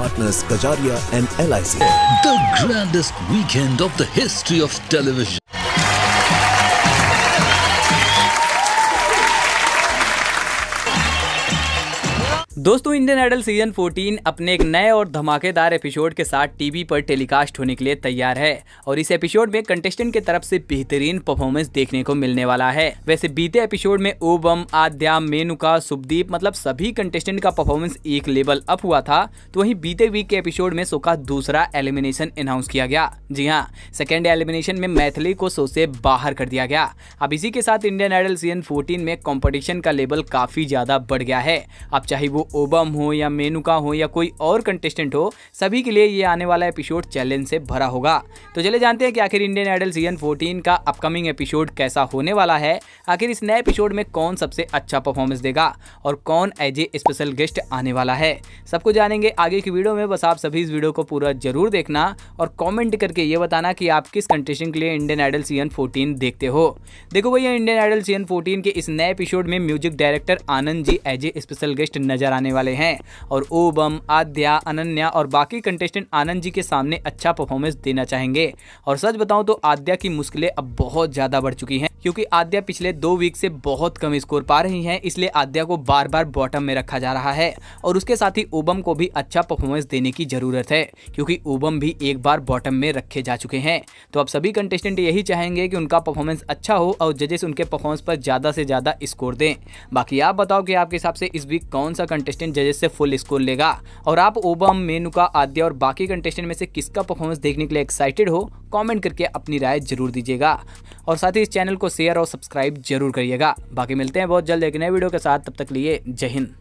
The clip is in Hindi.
partners Kajaria and LIC. The grandest weekend of the history of television. दोस्तों इंडियन आइडल सीजन 14 अपने एक नए और धमाकेदार एपिसोड के साथ टीवी पर टेलीकास्ट होने के लिए तैयार है और इस एपिसोड में कंटेस्टेंट के तरफ से बेहतरीन परफॉर्मेंस देखने को मिलने वाला है वैसे बीते एपिसोड में ओबम आद्या मेनुका सुपदीप मतलब सभी कंटेस्टेंट का परफॉर्मेंस एक लेवल अप हुआ था तो वही बीते वीक के एपिसोड में सोका का दूसरा एलिमिनेशन अनाउंस किया गया जी हाँ सेकेंड एलिमिनेशन में मैथिली को सो से बाहर कर दिया गया अब इसी के साथ इंडियन आइडल सीजन फोर्टीन में कॉम्पिटिशन का लेवल काफी ज्यादा बढ़ गया है अब चाहे वो ओबम हो या मेनुका हो या कोई और कंटेस्टेंट हो सभी के लिए ये आने वाला एपिसोड चैलेंज से भरा होगा तो चले जानते हैं कि आखिर इंडियन आइडल सीजन 14 का अपकमिंग एपिसोड कैसा होने वाला है आखिर इस नए एपिसोड में कौन सबसे अच्छा परफॉर्मेंस देगा और कौन एज ए स्पेशल गेस्ट आने वाला है सबको जानेंगे आगे की वीडियो में बस आप सभी इस वीडियो को पूरा जरूर देखना और कॉमेंट करके ये बताना कि आप किस कंटेस्टेंट के लिए इंडियन आइडल सीजन फोर्टीन देखते हो देखो भैया इंडियन आइडल सीजन फोर्टीन के इस नए एपिसोड में music director Anand ji as a special guest नजर आने आने वाले हैं और ओबम आद्या अनन्या और बाकी कंटेस्टेंट आनंद जी के सामने अच्छा परफॉर्मेंस देना चाहेंगे और सच बताऊं तो आद्या की मुश्किलें अब बहुत ज़्यादा बढ़ चुकी हैं क्योंकि आद्या पिछले दो वीक से बहुत कम स्कोर पा रही हैं इसलिए आद्या को बार बार बॉटम में रखा जा रहा है और उसके साथ ही ओबम को भी अच्छा परफॉर्मेंस देने की ज़रूरत है क्योंकि ओबम भी एक बार बॉटम में रखे जा चुके हैं तो अब सभी कंटेस्टेंट यही चाहेंगे कि उनका परफॉर्मेंस अच्छा हो और जजेस उनके परफॉर्मेंस पर ज़्यादा से ज़्यादा स्कोर दें बाकी आप बताओ कि आपके हिसाब से इस वीक कौन सा कंटेस्ट कंटेस्टेंट जजेस से फुल स्कोर लेगा और आप ओबम मेनुका आद्य और बाकी कंटेस्टेंट में से किसका परफॉर्मेंस देखने के लिए एक्साइटेड हो कमेंट करके अपनी राय जरूर दीजिएगा और साथ ही इस चैनल को शेयर और सब्सक्राइब जरूर करिएगा बाकी मिलते हैं बहुत जल्द एक नए वीडियो के साथ तब तक लिए जय हिंद